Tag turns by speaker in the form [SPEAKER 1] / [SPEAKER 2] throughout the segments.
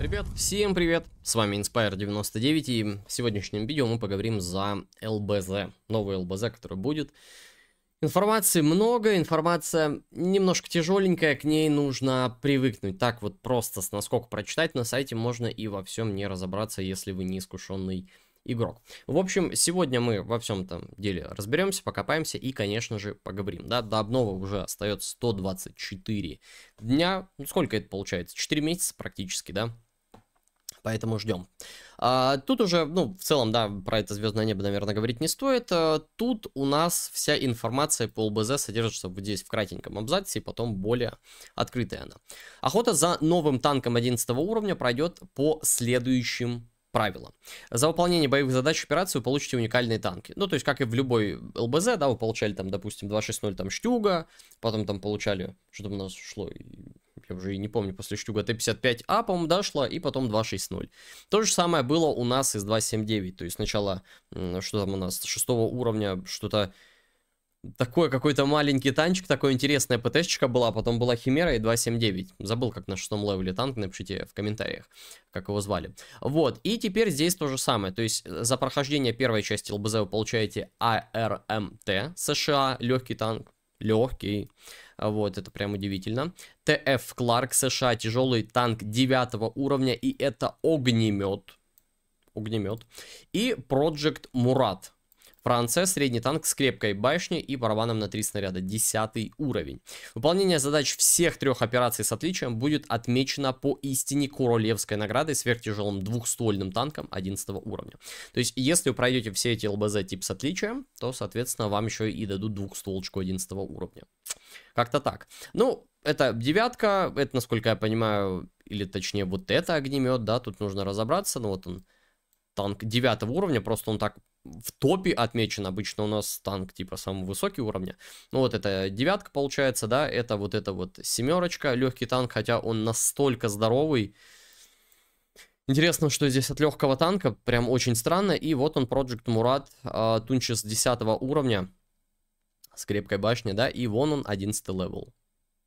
[SPEAKER 1] Ребят, всем привет! С вами Inspire99 и в сегодняшнем видео мы поговорим за ЛБЗ, новый ЛБЗ, который будет. Информации много, информация немножко тяжеленькая, к ней нужно привыкнуть. Так вот просто насколько прочитать на сайте можно и во всем не разобраться, если вы не искушенный игрок. В общем, сегодня мы во всем там деле разберемся, покопаемся и, конечно же, поговорим. Да, до обнова уже остается 124 дня. Ну, сколько это получается? 4 месяца практически, да? поэтому ждем. А, тут уже, ну, в целом, да, про это звездное небо, наверное, говорить не стоит. А, тут у нас вся информация по ЛБЗ содержится вот здесь в кратеньком абзаце и потом более открытая она. Охота за новым танком 11 уровня пройдет по следующим правилам. За выполнение боевых задач операции вы получите уникальные танки. Ну, то есть, как и в любой ЛБЗ, да, вы получали там, допустим, 260 там Штюга, потом там получали, что там у нас шло, я уже и не помню, после Штюга Т-55А, по-моему, дошла, и потом 2.6.0. То же самое было у нас из 2.7.9, то есть сначала, что там у нас, шестого уровня, что-то такой какой-то маленький танчик, такой интересная ПТшечка была, потом была Химера и 279. Забыл, как на шестом левеле танк, напишите в комментариях, как его звали. Вот, и теперь здесь то же самое. То есть э, за прохождение первой части ЛБЗ вы получаете АРМТ США, легкий танк, легкий. Вот, это прям удивительно. ТФ Кларк, США, тяжелый танк 9 уровня, и это огнемет. Огнемет. И Project Мурат. Франция, средний танк с крепкой башней и барабаном на 3 снаряда, 10 уровень. Выполнение задач всех трех операций с отличием будет отмечено по истине королевской наградой сверхтяжелым двухствольным танком 11 уровня. То есть, если вы пройдете все эти ЛБЗ тип с отличием, то, соответственно, вам еще и дадут двухстволочку 11 уровня. Как-то так. Ну, это девятка, это, насколько я понимаю, или точнее вот это огнемет, да, тут нужно разобраться, но вот он танк девятого уровня, просто он так в топе отмечен. Обычно у нас танк типа самого высокий уровня. Ну вот это девятка получается, да, это вот это вот семерочка, легкий танк, хотя он настолько здоровый. Интересно, что здесь от легкого танка, прям очень странно. И вот он, Project Мурат, а, э, с 10 уровня с крепкой башней, да, и вон он 11 левел.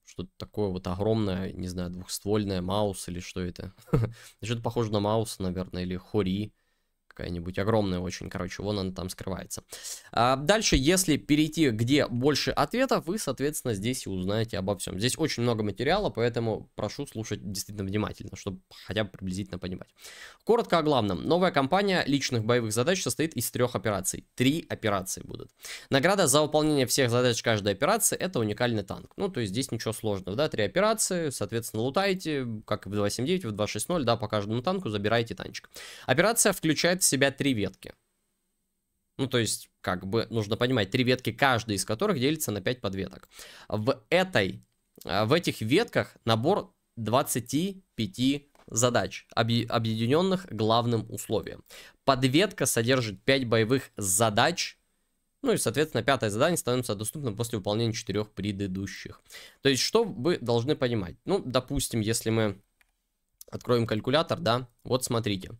[SPEAKER 1] Что-то такое вот огромное, не знаю, двухствольное, маус или что это. Что-то похоже на маус, наверное, или хори какая-нибудь огромная очень, короче, вон она там скрывается. А дальше, если перейти, где больше ответов, вы, соответственно, здесь и узнаете обо всем. Здесь очень много материала, поэтому прошу слушать действительно внимательно, чтобы хотя бы приблизительно понимать. Коротко о главном. Новая компания личных боевых задач состоит из трех операций. Три операции будут. Награда за выполнение всех задач каждой операции – это уникальный танк. Ну, то есть здесь ничего сложного, да, три операции, соответственно, лутаете, как в 2.7.9, в 2.6.0, да, по каждому танку забираете танчик. Операция включает представляет из себя три ветки. Ну, то есть, как бы, нужно понимать, три ветки, каждая из которых делится на 5 подветок. В этой, э, в этих ветках набор 25 задач, объединенных главным условием. Подветка содержит 5 боевых задач, ну и, соответственно, пятое задание становится доступным после выполнения четырех предыдущих. То есть, что вы должны понимать? Ну, допустим, если мы откроем калькулятор, да, вот смотрите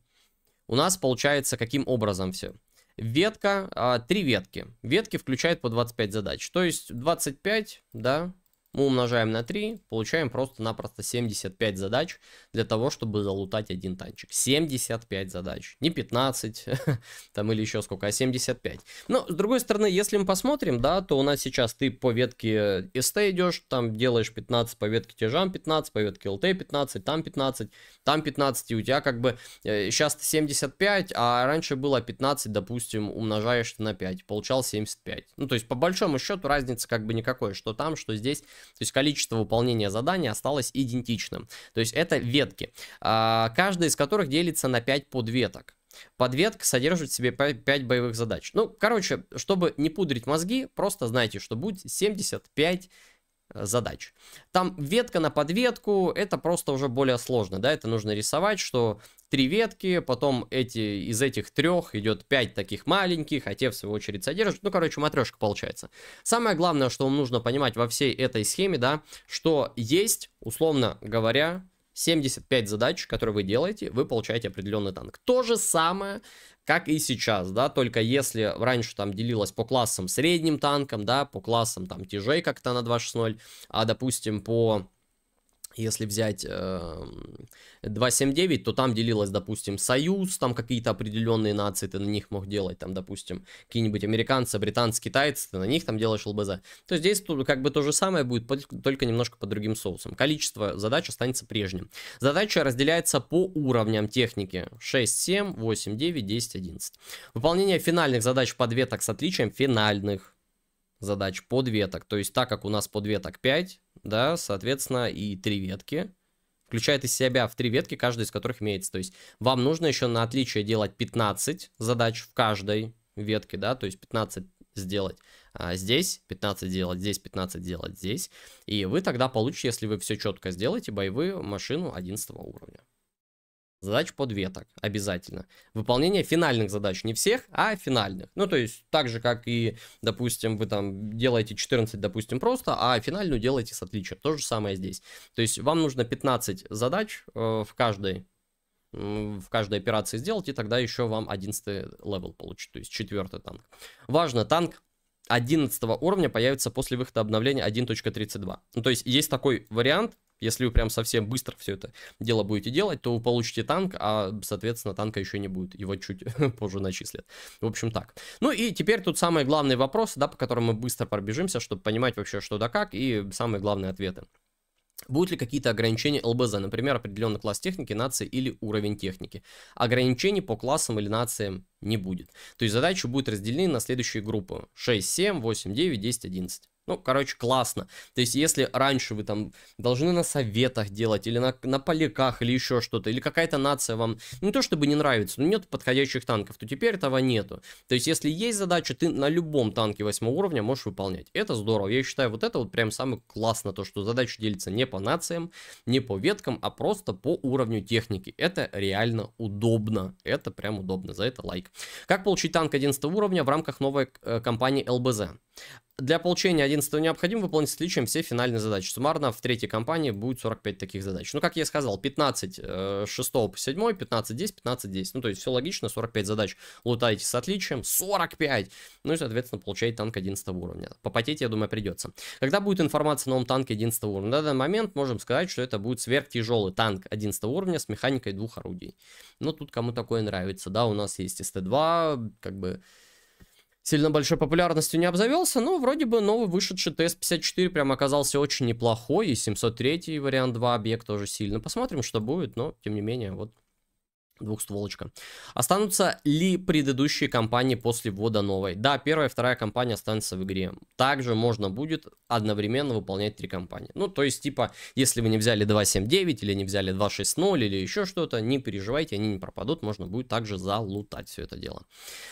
[SPEAKER 1] у нас получается каким образом все. Ветка, а, три ветки. Ветки включают по 25 задач. То есть 25, да, мы умножаем на 3, получаем просто-напросто 75 задач для того, чтобы залутать один танчик. 75 задач, не 15, там или еще сколько, а 75. Но, с другой стороны, если мы посмотрим, да, то у нас сейчас ты по ветке э, СТ идешь, там делаешь 15, по ветке Тежам 15, по ветке ЛТ 15, там 15, там 15, и у тебя как бы э, сейчас 75, а раньше было 15, допустим, умножаешь на 5, получал 75. Ну, то есть, по большому счету, разницы как бы никакой, что там, что здесь то есть количество выполнения задания осталось идентичным. То есть это ветки, а, каждая из которых делится на 5 подветок. Подветка содержит в себе 5 боевых задач. Ну, короче, чтобы не пудрить мозги, просто знайте, что будет 75 Э, задач. Там ветка на подветку, это просто уже более сложно, да, это нужно рисовать, что три ветки, потом эти, из этих трех идет пять таких маленьких, а те в свою очередь содержат, ну, короче, матрешка получается. Самое главное, что вам нужно понимать во всей этой схеме, да, что есть, условно говоря, 75 задач, которые вы делаете, вы получаете определенный танк. То же самое, как и сейчас, да, только если раньше там делилось по классам средним танком, да, по классам там тяжей как-то на 2.6.0, а допустим по если взять э, эм, 279, то там делилось, допустим, Союз, там какие-то определенные нации ты на них мог делать, там, допустим, какие-нибудь американцы, британцы, китайцы, ты на них там делаешь ЛБЗ. То здесь тут как бы то же самое будет, только немножко по другим соусам. Количество задач останется прежним. Задача разделяется по уровням техники 6, 7, 8, 9, 10, 11. Выполнение финальных задач по 2, с отличием финальных задач под веток. То есть так как у нас под веток 5, да, соответственно, и 3 ветки включает из себя в три ветки, каждая из которых имеется. То есть вам нужно еще на отличие делать 15 задач в каждой ветке, да, то есть 15 сделать а, здесь, 15 делать здесь, 15 делать здесь. И вы тогда получите, если вы все четко сделаете, боевую машину 11 уровня. Задач по две так, обязательно. Выполнение финальных задач, не всех, а финальных. Ну, то есть, так же, как и, допустим, вы там делаете 14, допустим, просто, а финальную делаете с отличием. То же самое здесь. То есть, вам нужно 15 задач э, в каждой в каждой операции сделать, и тогда еще вам 11 левел получит, то есть четвертый танк. Важно, танк 11 уровня появится после выхода обновления 1.32. Ну, то есть есть такой вариант, если вы прям совсем быстро все это дело будете делать, то вы получите танк, а, соответственно, танка еще не будет. Его чуть позже начислят. В общем, так. Ну и теперь тут самые главные вопросы, да, по которым мы быстро пробежимся, чтобы понимать вообще, что да как, и самые главные ответы. Будут ли какие-то ограничения ЛБЗ, например, определенный класс техники, нации или уровень техники? Ограничений по классам или нациям не будет. То есть задачи будут разделены на следующие группы. 6, 7, 8, 9, 10, 11. Ну, короче, классно. То есть, если раньше вы там должны на советах делать, или на, на поляках, или еще что-то, или какая-то нация вам не то чтобы не нравится, но нет подходящих танков, то теперь этого нету. То есть, если есть задача, ты на любом танке восьмого уровня можешь выполнять. Это здорово. Я считаю, вот это вот прям самое классно, то, что задача делится не по нациям, не по веткам, а просто по уровню техники. Это реально удобно. Это прям удобно. За это лайк. Как получить танк 11 уровня в рамках новой э, компании ЛБЗ? Для получения 11 необходимо выполнить с отличием все финальные задачи. Суммарно в третьей кампании будет 45 таких задач. Ну, как я сказал, 15 э, 6 по 7, 15 10, 15 10. Ну, то есть все логично, 45 задач лутаете с отличием, 45. Ну и, соответственно, получаете танк 11 уровня. Попотеть, я думаю, придется. Когда будет информация о новом танке 11 уровня? На данный момент можем сказать, что это будет сверхтяжелый танк 11 уровня с механикой двух орудий. Ну, тут кому такое нравится. Да, у нас есть СТ-2, как бы сильно большой популярностью не обзавелся, но вроде бы новый вышедший ТС-54 прям оказался очень неплохой, и 703 вариант 2 объект тоже сильно. Посмотрим, что будет, но тем не менее, вот двухстволочка. Останутся ли предыдущие компании после ввода новой? Да, первая и вторая компания останется в игре. Также можно будет одновременно выполнять три компании. Ну, то есть, типа, если вы не взяли 279 или не взяли 260 или еще что-то, не переживайте, они не пропадут, можно будет также залутать все это дело.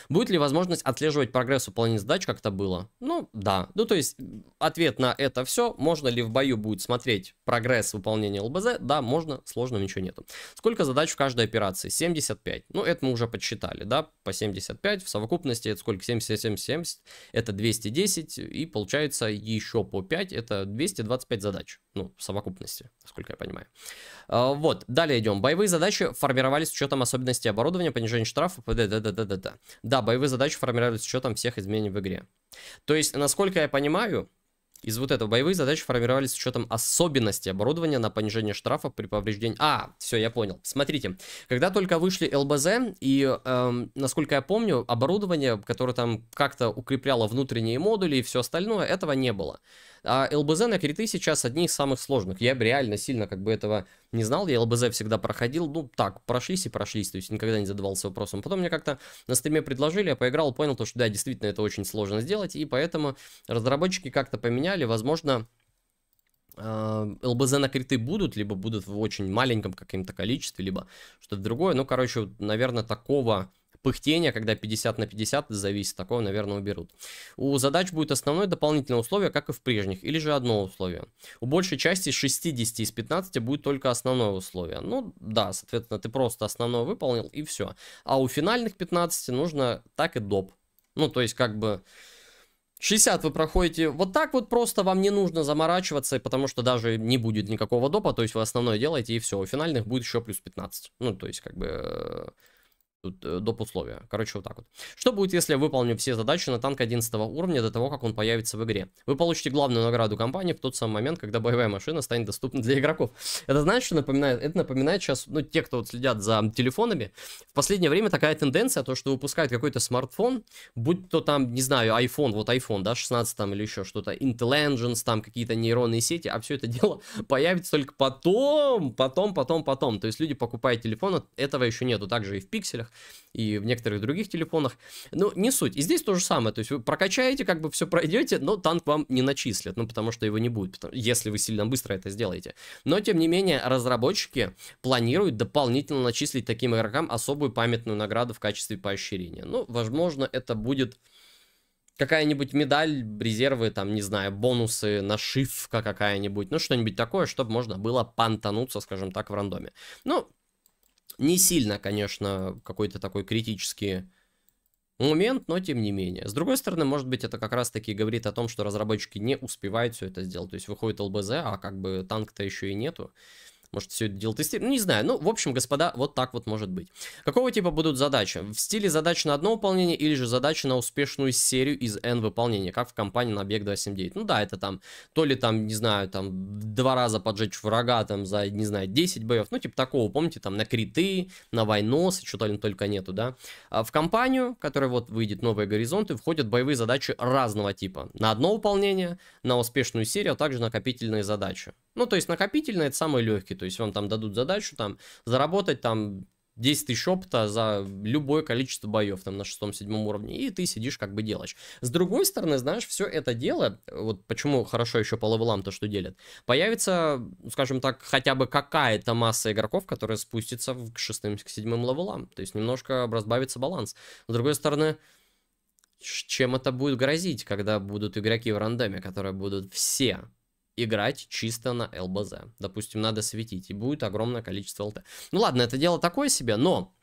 [SPEAKER 1] Будет ли возможность отслеживать прогресс выполнения задач, как это было? Ну, да. Ну, то есть, ответ на это все, можно ли в бою будет смотреть прогресс выполнения ЛБЗ? Да, можно, сложного ничего нету. Сколько задач в каждой операции? 75. Ну, это мы уже подсчитали, да, по 75. В совокупности это сколько? 70, 70, 70. Это 210. И получается еще по 5. Это 225 задач. Ну, в совокупности, насколько я понимаю. А, вот, далее идем. Боевые задачи формировались с учетом особенностей оборудования, понижения штрафов, да, да, да, да, да. Да, боевые задачи формировались с учетом всех изменений в игре. То есть, насколько я понимаю, из вот этого боевые задачи формировались с учетом особенностей оборудования на понижение штрафа при повреждении. А, все, я понял. Смотрите, когда только вышли ЛБЗ, и, эм, насколько я помню, оборудование, которое там как-то укрепляло внутренние модули и все остальное, этого не было. А ЛБЗ на криты сейчас одни из самых сложных. Я бы реально сильно как бы этого не знал. Я ЛБЗ всегда проходил, ну так, прошлись и прошлись, то есть никогда не задавался вопросом. Потом мне как-то на стриме предложили, я поиграл, понял, то, что да, действительно это очень сложно сделать, и поэтому разработчики как-то поменяли поменяли. Возможно, э, ЛБЗ на криты будут, либо будут в очень маленьком каком-то количестве, либо что-то другое. Ну, короче, наверное, такого пыхтения, когда 50 на 50 зависит, такого, наверное, уберут. У задач будет основное дополнительное условие, как и в прежних, или же одно условие. У большей части 60 из 15 будет только основное условие. Ну, да, соответственно, ты просто основное выполнил и все. А у финальных 15 нужно так и доп. Ну, то есть, как бы 60 вы проходите вот так вот просто, вам не нужно заморачиваться, потому что даже не будет никакого допа, то есть вы основное делаете и все, у финальных будет еще плюс 15. Ну, то есть как бы э, Тут э, доп. условия. Короче, вот так вот. Что будет, если я выполню все задачи на танк 11 уровня до того, как он появится в игре? Вы получите главную награду компании в тот самый момент, когда боевая машина станет доступна для игроков. Это знаешь, что напоминает? Это напоминает сейчас, ну, те, кто вот следят за телефонами, в последнее время такая тенденция, то, что выпускают какой-то смартфон, будь то там, не знаю, iPhone, вот iPhone, да, 16 там или еще что-то, Intelligence, там какие-то нейронные сети, а все это дело появится только потом, потом, потом, потом. То есть люди покупают телефон, этого еще нету. Также и в пикселях iPad и в некоторых других телефонах. ну не суть. И здесь то же самое. То есть вы прокачаете, как бы все пройдете, но танк вам не начислят. Ну, потому что его не будет, потому если вы сильно быстро это сделаете. Но, тем не менее, разработчики планируют дополнительно начислить таким игрокам особую памятную награду в качестве поощрения. Ну, возможно, это будет какая-нибудь медаль, резервы, там, не знаю, бонусы, нашивка какая-нибудь, ну, что-нибудь такое, чтобы можно было понтануться, скажем так, в рандоме. Ну, не сильно, конечно, какой-то такой критический момент, но тем не менее. С другой стороны, может быть, это как раз-таки говорит о том, что разработчики не успевают все это сделать. То есть выходит ЛБЗ, а как бы танк-то еще и нету. Может, все это дело тестировать. Ну, не знаю. Ну, в общем, господа, вот так вот может быть. Какого типа будут задачи? В стиле задач на одно выполнение или же задачи на успешную серию из N выполнения, как в компании на Бег 279? Ну да, это там то ли там, не знаю, там два раза поджечь врага там за, не знаю, 10 боев. Ну, типа такого, помните, там на криты, на войносы, что-то ли только нету, да? А в компанию, которая вот выйдет новые горизонты, входят боевые задачи разного типа. На одно выполнение, на успешную серию, а также накопительные задачи. Ну, то есть накопительный это самый легкий, то есть вам там дадут задачу там заработать там 10 тысяч опыта за любое количество боев там на шестом-седьмом уровне, и ты сидишь как бы делаешь. С другой стороны, знаешь, все это дело, вот почему хорошо еще по левелам то, что делят, появится, скажем так, хотя бы какая-то масса игроков, которая спустится к шестым, к седьмым левелам, то есть немножко разбавится баланс. С другой стороны, чем это будет грозить, когда будут игроки в рандоме, которые будут все играть чисто на ЛБЗ. Допустим, надо светить, и будет огромное количество ЛТ. Ну ладно, это дело такое себе, но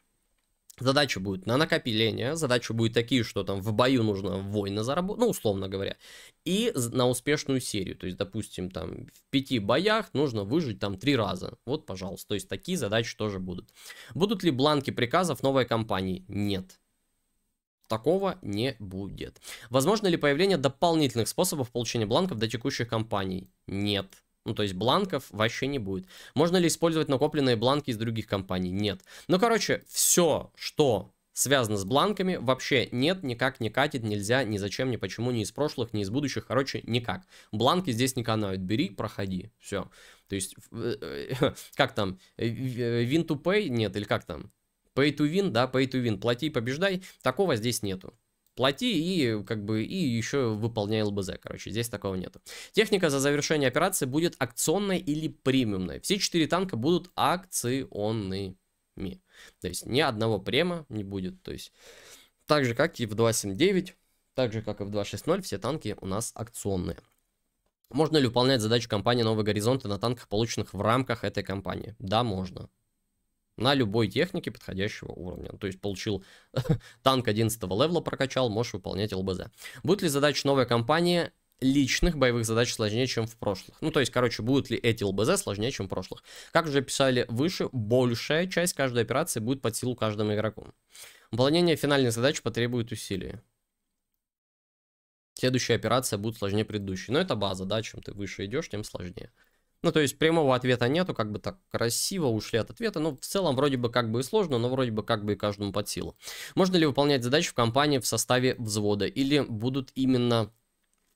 [SPEAKER 1] задача будет на накопление, задачи будут такие, что там в бою нужно война заработать, ну, условно говоря, и на успешную серию, то есть, допустим, там в пяти боях нужно выжить там три раза, вот, пожалуйста, то есть такие задачи тоже будут. Будут ли бланки приказов новой компании? Нет. Такого не будет. Возможно ли появление дополнительных способов получения бланков до текущих компаний? Нет. Ну, то есть бланков вообще не будет. Можно ли использовать накопленные бланки из других компаний? Нет. Ну, короче, все, что связано с бланками, вообще нет, никак не катит, нельзя, ни зачем, ни почему, ни из прошлых, ни из будущих, короче, никак. Бланки здесь не канают, бери, проходи, все. То есть, э, э, как там, э, win to pay, нет, или как там, Pay to win, да, pay to win, плати, побеждай, такого здесь нету. Плати и как бы и еще выполняй ЛБЗ, короче, здесь такого нету. Техника за завершение операции будет акционной или премиумной. Все четыре танка будут акционными. То есть ни одного према не будет. То есть так же, как и в 2.7.9, так же, как и в 2.6.0, все танки у нас акционные. Можно ли выполнять задачу компании Новый Горизонт на танках, полученных в рамках этой компании? Да, можно на любой технике подходящего уровня. То есть получил танк 11 левела, прокачал, можешь выполнять ЛБЗ. Будет ли задача новой компания? личных боевых задач сложнее, чем в прошлых. Ну, то есть, короче, будут ли эти ЛБЗ сложнее, чем в прошлых. Как уже писали выше, большая часть каждой операции будет под силу каждому игроку. Выполнение финальной задачи потребует усилий. Следующая операция будет сложнее предыдущей. Но это база, да, чем ты выше идешь, тем сложнее. Ну, то есть прямого ответа нету, как бы так красиво ушли от ответа. Ну, в целом вроде бы как бы и сложно, но вроде бы как бы и каждому под силу. Можно ли выполнять задачи в компании в составе взвода или будут именно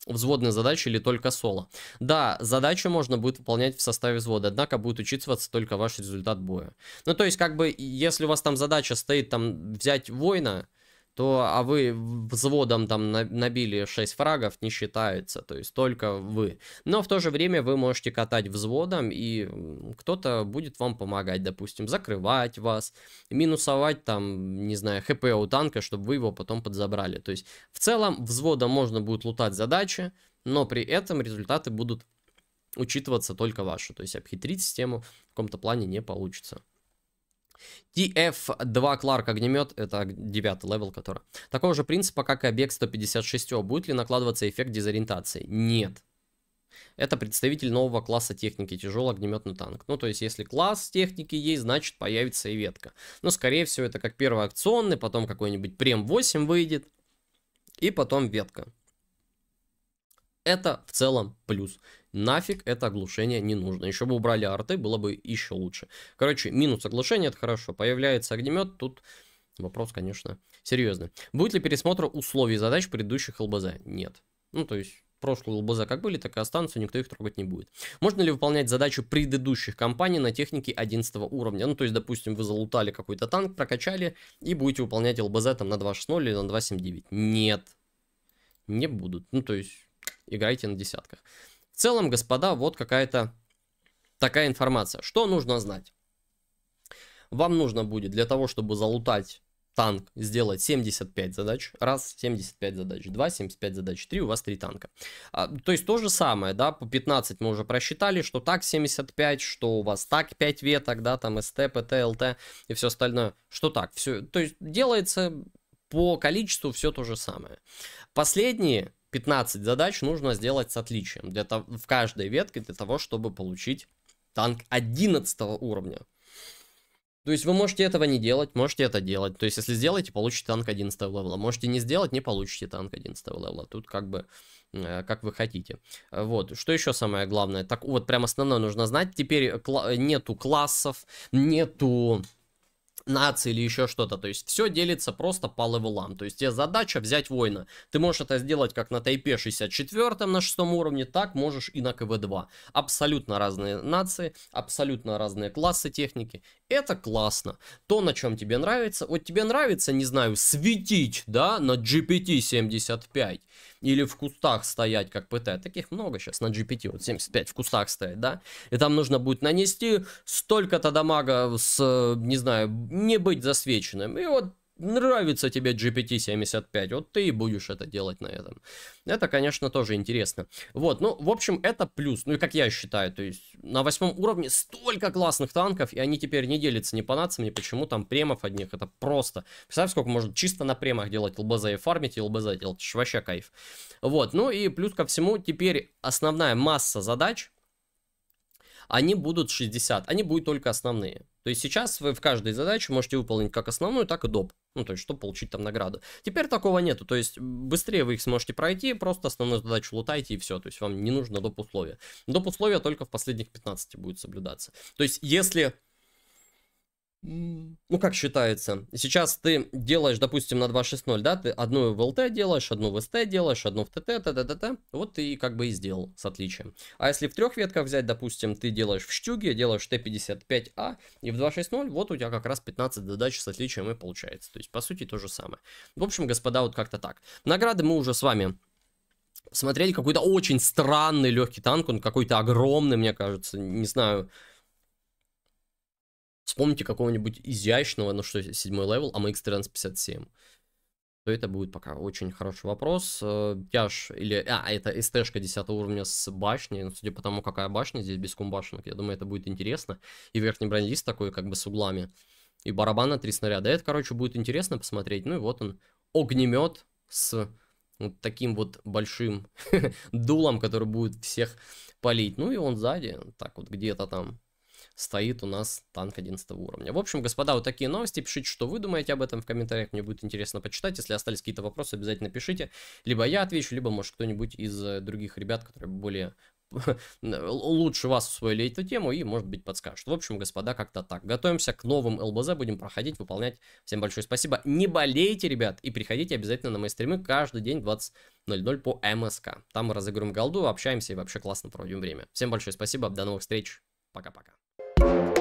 [SPEAKER 1] взводные задачи или только соло. Да, задачи можно будет выполнять в составе взвода, однако будет учитываться только ваш результат боя. Ну, то есть, как бы, если у вас там задача стоит там взять воина, то а вы взводом там набили 6 фрагов, не считается, то есть только вы. Но в то же время вы можете катать взводом, и кто-то будет вам помогать, допустим, закрывать вас, минусовать там, не знаю, хп у танка, чтобы вы его потом подзабрали. То есть в целом взводом можно будет лутать задачи, но при этом результаты будут учитываться только ваши. То есть обхитрить систему в каком-то плане не получится. TF-2 Кларк огнемет, это девятый левел, который. Такого же принципа, как и объект 156. Будет ли накладываться эффект дезориентации? Нет. Это представитель нового класса техники, тяжелый огнеметный танк. Ну, то есть, если класс техники есть, значит, появится и ветка. Но, скорее всего, это как первый акционный, потом какой-нибудь прем 8 выйдет, и потом ветка это в целом плюс. Нафиг это оглушение не нужно. Еще бы убрали арты, было бы еще лучше. Короче, минус оглушение, это хорошо. Появляется огнемет, тут вопрос, конечно, серьезный. Будет ли пересмотр условий задач предыдущих ЛБЗ? Нет. Ну, то есть, прошлые ЛБЗ как были, так и останутся, никто их трогать не будет. Можно ли выполнять задачу предыдущих компаний на технике 11 уровня? Ну, то есть, допустим, вы залутали какой-то танк, прокачали и будете выполнять ЛБЗ там на 2.6.0 или на 2.7.9. Нет. Не будут. Ну, то есть, играйте на десятках. В целом, господа, вот какая-то такая информация. Что нужно знать? Вам нужно будет для того, чтобы залутать танк, сделать 75 задач, раз, 75 задач, два, 75 задач, три, у вас три танка. А, то есть то же самое, да, по 15 мы уже просчитали, что так 75, что у вас так 5 веток, да, там СТ, ПТ, ЛТ и все остальное, что так, все, то есть делается по количеству все то же самое. Последние 15 задач нужно сделать с отличием для того, в каждой ветке для того, чтобы получить танк 11 уровня. То есть вы можете этого не делать, можете это делать. То есть если сделаете, получите танк 11 левела. Можете не сделать, не получите танк 11 левела. Тут как бы э, как вы хотите. Вот, что еще самое главное? Так вот, прям основное нужно знать. Теперь кла нету классов, нету нации или еще что-то. То есть все делится просто по левелам. То есть тебе задача взять воина. Ты можешь это сделать как на Тайпе 64 на шестом уровне, так можешь и на КВ-2. Абсолютно разные нации, абсолютно разные классы техники это классно. То, на чем тебе нравится. Вот тебе нравится, не знаю, светить, да, на GPT-75. Или в кустах стоять, как ПТ. Таких много сейчас на GPT, вот 75 в кустах стоять, да. И там нужно будет нанести столько-то дамага с, не знаю, не быть засвеченным. И вот нравится тебе GPT-75, вот ты и будешь это делать на этом. Это, конечно, тоже интересно. Вот, ну, в общем, это плюс. Ну, и как я считаю, то есть на восьмом уровне столько классных танков, и они теперь не делятся ни по нациям, ни почему там премов одних. Это просто. Представь, сколько можно чисто на премах делать ЛБЗ и фармить, и ЛБЗ делать. Вообще кайф. Вот, ну и плюс ко всему, теперь основная масса задач, они будут 60, они будут только основные. То есть сейчас вы в каждой задаче можете выполнить как основную, так и доп. Ну, то есть, чтобы получить там награду. Теперь такого нету, то есть, быстрее вы их сможете пройти, просто основную задачу лутайте и все. То есть, вам не нужно доп. условия. Доп. условия только в последних 15 будет соблюдаться. То есть, если ну, как считается, сейчас ты делаешь, допустим, на 2.6.0, да, ты одну в ЛТ делаешь, одну в СТ делаешь, одну в ТТ, т, т, т, т. вот ты как бы и сделал с отличием. А если в трех ветках взять, допустим, ты делаешь в штюге, делаешь Т55А, и в 2.6.0 вот у тебя как раз 15 задач с отличием и получается. То есть, по сути, то же самое. В общем, господа, вот как-то так. Награды мы уже с вами смотрели. Какой-то очень странный легкий танк, он какой-то огромный, мне кажется, не знаю Вспомните какого-нибудь изящного, ну что, седьмой левел, а мы amx 57. То это будет пока очень хороший вопрос. Тяж э, или... А, это СТшка 10 уровня с башней. Ну, судя по тому, какая башня здесь без кумбашенок. я думаю, это будет интересно. И верхний бронелист такой, как бы с углами. И барабан на 3 снаряда. Это, короче, будет интересно посмотреть. Ну и вот он, огнемет с вот таким вот большим дулом, который будет всех палить. Ну и он сзади, так вот где-то там стоит у нас танк 11 уровня. В общем, господа, вот такие новости. Пишите, что вы думаете об этом в комментариях. Мне будет интересно почитать. Если остались какие-то вопросы, обязательно пишите. Либо я отвечу, либо, может, кто-нибудь из э, других ребят, которые более лучше вас усвоили эту тему и, может быть, подскажут. В общем, господа, как-то так. Готовимся к новым ЛБЗ, будем проходить, выполнять. Всем большое спасибо. Не болейте, ребят, и приходите обязательно на мои стримы каждый день в 20.00 по МСК. Там мы разыграем голду, общаемся и вообще классно проводим время. Всем большое спасибо, до новых встреч, пока-пока. Thank you.